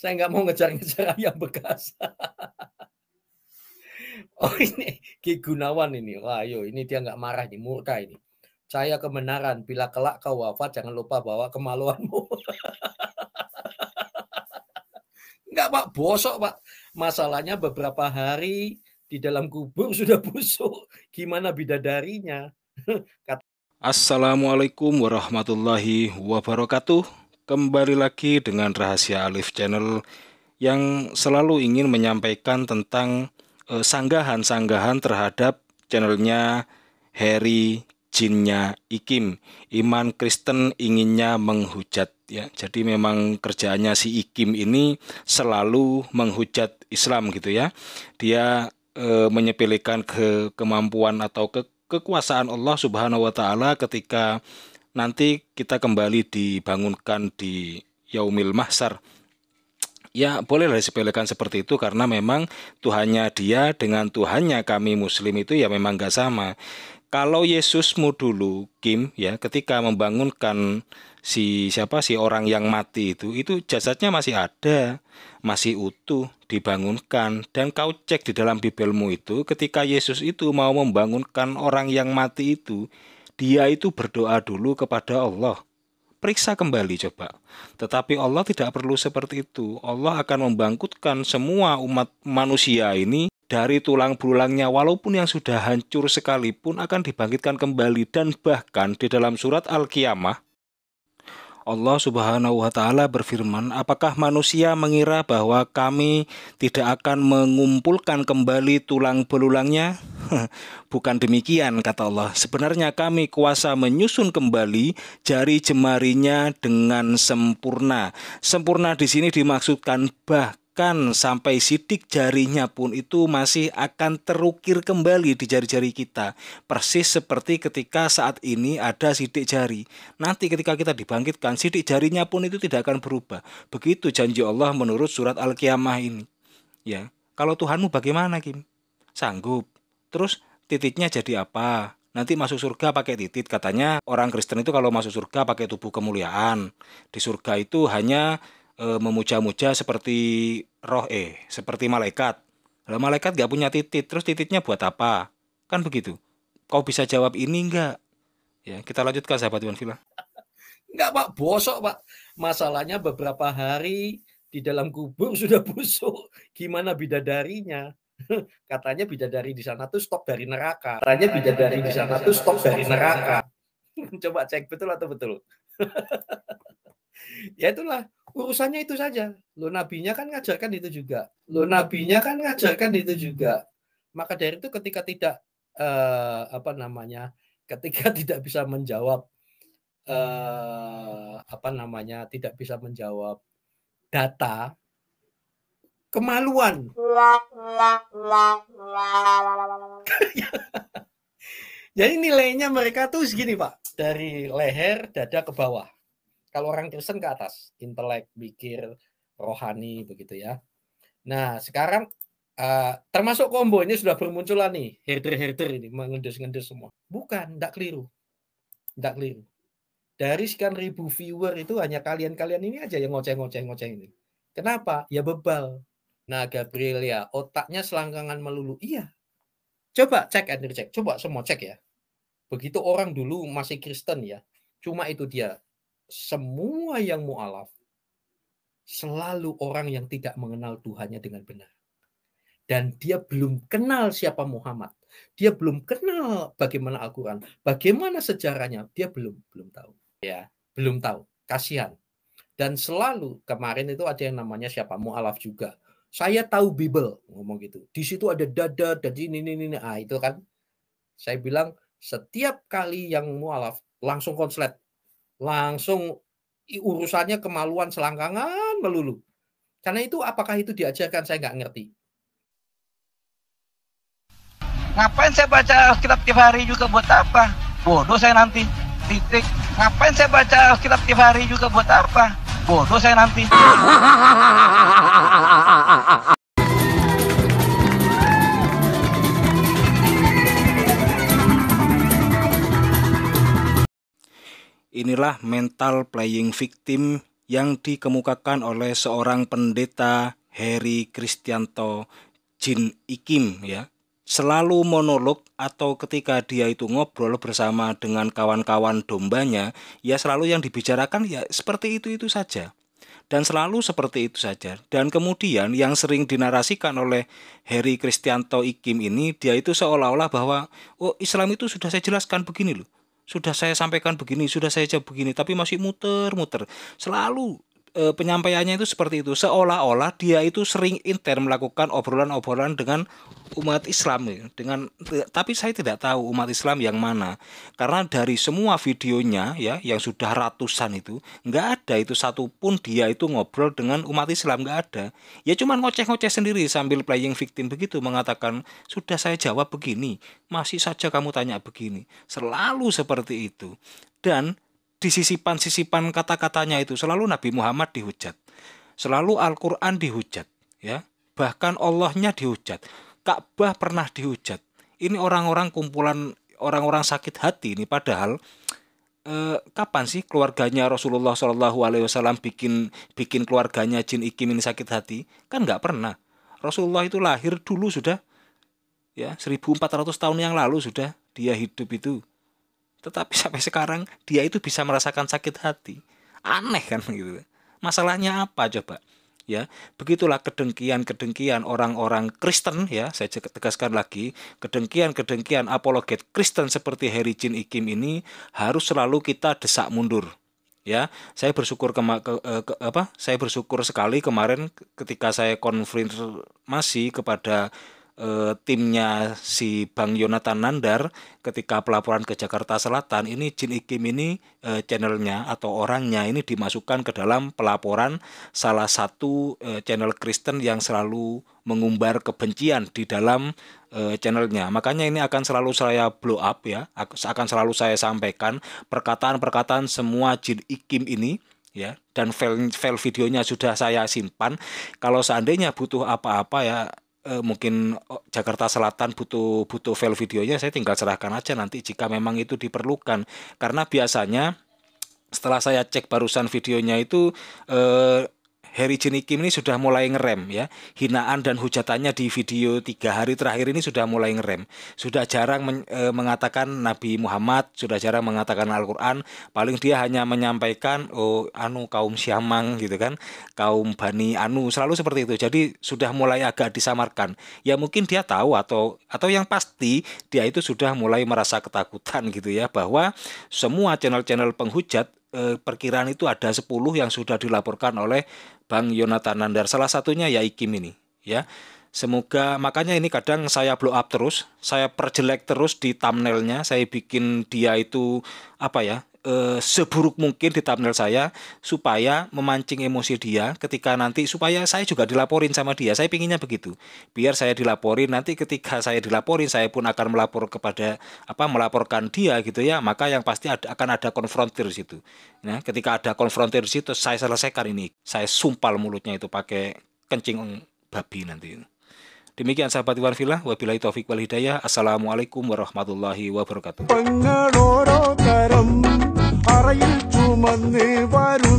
Saya nggak mau ngejar-ngejar ayam bekas. oh ini Ki Gunawan ini. Wah yo ini dia nggak marah nih murka ini. Saya kebenaran. Bila kelak kau wafat jangan lupa bawa kemaluanmu. Enggak pak, bosok pak. Masalahnya beberapa hari di dalam kubur sudah busuk. Gimana bidadarinya? Assalamualaikum warahmatullahi wabarakatuh. Kembali lagi dengan Rahasia Alif Channel yang selalu ingin menyampaikan tentang eh, sanggahan-sanggahan terhadap channelnya Harry Jinnya Ikim. Iman Kristen inginnya menghujat ya. Jadi memang kerjaannya si Ikim ini selalu menghujat Islam gitu ya. Dia e, menyepelekan ke kemampuan atau ke kekuasaan Allah Subhanahu wa taala ketika nanti kita kembali dibangunkan di Yaumil Mahsar. Ya bolehlah disepelekan seperti itu karena memang Tuhannya dia dengan Tuhannya kami muslim itu ya memang gak sama. Kalau Yesusmu dulu Kim ya ketika membangunkan si siapa si orang yang mati itu itu jasadnya masih ada, masih utuh dibangunkan dan kau cek di dalam Bibelmu itu ketika Yesus itu mau membangunkan orang yang mati itu dia itu berdoa dulu kepada Allah. Periksa kembali coba. Tetapi Allah tidak perlu seperti itu. Allah akan membangkitkan semua umat manusia ini dari tulang belulangnya walaupun yang sudah hancur sekalipun akan dibangkitkan kembali dan bahkan di dalam surat Al-Qiyamah Allah Subhanahu wa taala berfirman, "Apakah manusia mengira bahwa kami tidak akan mengumpulkan kembali tulang belulangnya?" Bukan demikian kata Allah. Sebenarnya kami kuasa menyusun kembali jari jemarinya dengan sempurna. Sempurna di sini dimaksudkan bah bahkan sampai sidik jarinya pun itu masih akan terukir kembali di jari-jari kita. Persis seperti ketika saat ini ada sidik jari. Nanti ketika kita dibangkitkan, sidik jarinya pun itu tidak akan berubah. Begitu janji Allah menurut surat Al-Qiyamah ini. Ya, kalau Tuhanmu bagaimana Kim? Sanggup. Terus titiknya jadi apa? Nanti masuk surga pakai titik katanya orang Kristen itu kalau masuk surga pakai tubuh kemuliaan. Di surga itu hanya Eh, memuja-muja seperti roh eh seperti malaikat. Lah malaikat gak punya titik, terus titiknya buat apa? Kan begitu. Kau bisa jawab ini enggak? Ya, kita lanjutkan sahabat Iwan Villa. Enggak, Pak, bosok, Pak. Masalahnya beberapa hari di dalam kubur sudah busuk. Gimana bidadarinya? Katanya bidadari di sana tuh stop dari neraka. Katanya bidadari di sana tuh stop dari neraka. Coba cek betul atau betul. ya itulah urusannya itu saja. Lo nabinya kan ngajarkan itu juga. Lo hmm. nabinya kan ngajarkan itu juga. Maka dari itu ketika tidak eh, apa namanya? ketika tidak bisa menjawab eh, apa namanya? tidak bisa menjawab data kemaluan. Jadi nilainya mereka tuh segini, Pak. Dari leher, dada ke bawah. Kalau orang Kristen ke atas, intelek, pikir, rohani begitu ya. Nah, sekarang uh, termasuk combo ini sudah bermunculan nih, herder-herder ini mengendus-ngendus semua. Bukan, tidak keliru. Tidak keliru. Dari sekian ribu viewer itu hanya kalian-kalian ini aja yang ngoceh-ngoceh-ngoceh ini. Kenapa? Ya bebal. Nah, Gabriel ya, otaknya selangkangan melulu. Iya. Coba cek Andrew cek. Coba semua cek ya. Begitu orang dulu masih Kristen ya. Cuma itu dia semua yang mualaf selalu orang yang tidak mengenal Tuhannya dengan benar. Dan dia belum kenal siapa Muhammad. Dia belum kenal bagaimana Al-Qur'an, bagaimana sejarahnya, dia belum belum tahu. Ya, belum tahu. Kasihan. Dan selalu kemarin itu ada yang namanya siapa mualaf juga. Saya tahu Bible ngomong gitu. Di situ ada dada dan ini ini ini. Ah, itu kan saya bilang setiap kali yang mualaf langsung konslet langsung urusannya kemaluan selangkangan melulu. Karena itu apakah itu diajarkan saya nggak ngerti. Ngapain saya baca kitab tiap hari juga buat apa? Bodoh saya nanti. Titik. Ngapain saya baca kitab tiap hari juga buat apa? Bodoh saya nanti. Inilah mental playing victim yang dikemukakan oleh seorang pendeta Harry Kristianto Jin Ikim ya. Selalu monolog atau ketika dia itu ngobrol bersama dengan kawan-kawan dombanya, ya selalu yang dibicarakan ya seperti itu-itu saja. Dan selalu seperti itu saja. Dan kemudian yang sering dinarasikan oleh Harry Kristianto Ikim ini, dia itu seolah-olah bahwa, oh Islam itu sudah saya jelaskan begini loh sudah saya sampaikan begini, sudah saya jawab begini, tapi masih muter-muter. Selalu e, penyampaiannya itu seperti itu seolah-olah dia itu sering intern melakukan obrolan-obrolan dengan umat Islam ya. dengan tapi saya tidak tahu umat Islam yang mana karena dari semua videonya ya yang sudah ratusan itu nggak ada itu satupun dia itu ngobrol dengan umat Islam nggak ada ya cuman ngoceh-ngoceh sendiri sambil playing victim begitu mengatakan sudah saya jawab begini masih saja kamu tanya begini selalu seperti itu dan di sisipan-sisipan kata-katanya itu selalu Nabi Muhammad dihujat. Selalu Al-Qur'an dihujat, ya. Bahkan Allahnya dihujat. Ka'bah pernah dihujat. Ini orang-orang kumpulan orang-orang sakit hati ini padahal eh, kapan sih keluarganya Rasulullah Shallallahu Alaihi Wasallam bikin bikin keluarganya jin ikim ini sakit hati kan nggak pernah Rasulullah itu lahir dulu sudah ya 1400 tahun yang lalu sudah dia hidup itu tetapi sampai sekarang dia itu bisa merasakan sakit hati aneh kan gitu masalahnya apa coba ya begitulah kedengkian kedengkian orang-orang Kristen ya saya tegaskan lagi kedengkian kedengkian apologet Kristen seperti Harry Jin Ikim ini harus selalu kita desak mundur ya saya bersyukur kema ke, ke, apa saya bersyukur sekali kemarin ketika saya konfirmasi kepada eh, timnya si Bang Yonatan Nandar ketika pelaporan ke Jakarta Selatan ini Jin Ikim ini eh, channelnya atau orangnya ini dimasukkan ke dalam pelaporan salah satu eh, channel Kristen yang selalu mengumbar kebencian di dalam eh, channelnya makanya ini akan selalu saya blow up ya akan selalu saya sampaikan perkataan-perkataan semua Jin Ikim ini ya dan file file videonya sudah saya simpan kalau seandainya butuh apa-apa ya eh, mungkin oh, Jakarta Selatan butuh butuh file videonya saya tinggal serahkan aja nanti jika memang itu diperlukan karena biasanya setelah saya cek barusan videonya itu eh, Heri Jenikim ini sudah mulai ngerem ya. Hinaan dan hujatannya di video tiga hari terakhir ini sudah mulai ngerem. Sudah jarang men, e, mengatakan Nabi Muhammad, sudah jarang mengatakan Al-Quran. Paling dia hanya menyampaikan oh anu kaum Syamang gitu kan, kaum Bani Anu selalu seperti itu. Jadi sudah mulai agak disamarkan. Ya mungkin dia tahu atau atau yang pasti dia itu sudah mulai merasa ketakutan gitu ya bahwa semua channel-channel penghujat eh, perkiraan itu ada 10 yang sudah dilaporkan oleh Bang Yonatan Nandar. Salah satunya ya Ikim ini, ya. Semoga makanya ini kadang saya blow up terus, saya perjelek terus di thumbnailnya, saya bikin dia itu apa ya Eh, seburuk mungkin di thumbnail saya supaya memancing emosi dia ketika nanti supaya saya juga dilaporin sama dia. Saya pinginnya begitu. Biar saya dilaporin nanti ketika saya dilaporin saya pun akan melapor kepada apa melaporkan dia gitu ya. Maka yang pasti ada, akan ada konfrontir di situ. Nah, ketika ada konfrontir di situ saya selesaikan ini. Saya sumpal mulutnya itu pakai kencing babi nanti. Demikian sahabat Iwan Villa, wabillahi taufik wal hidayah. Assalamualaikum warahmatullahi wabarakatuh. തറയിൽ ചുമന്ന് വരും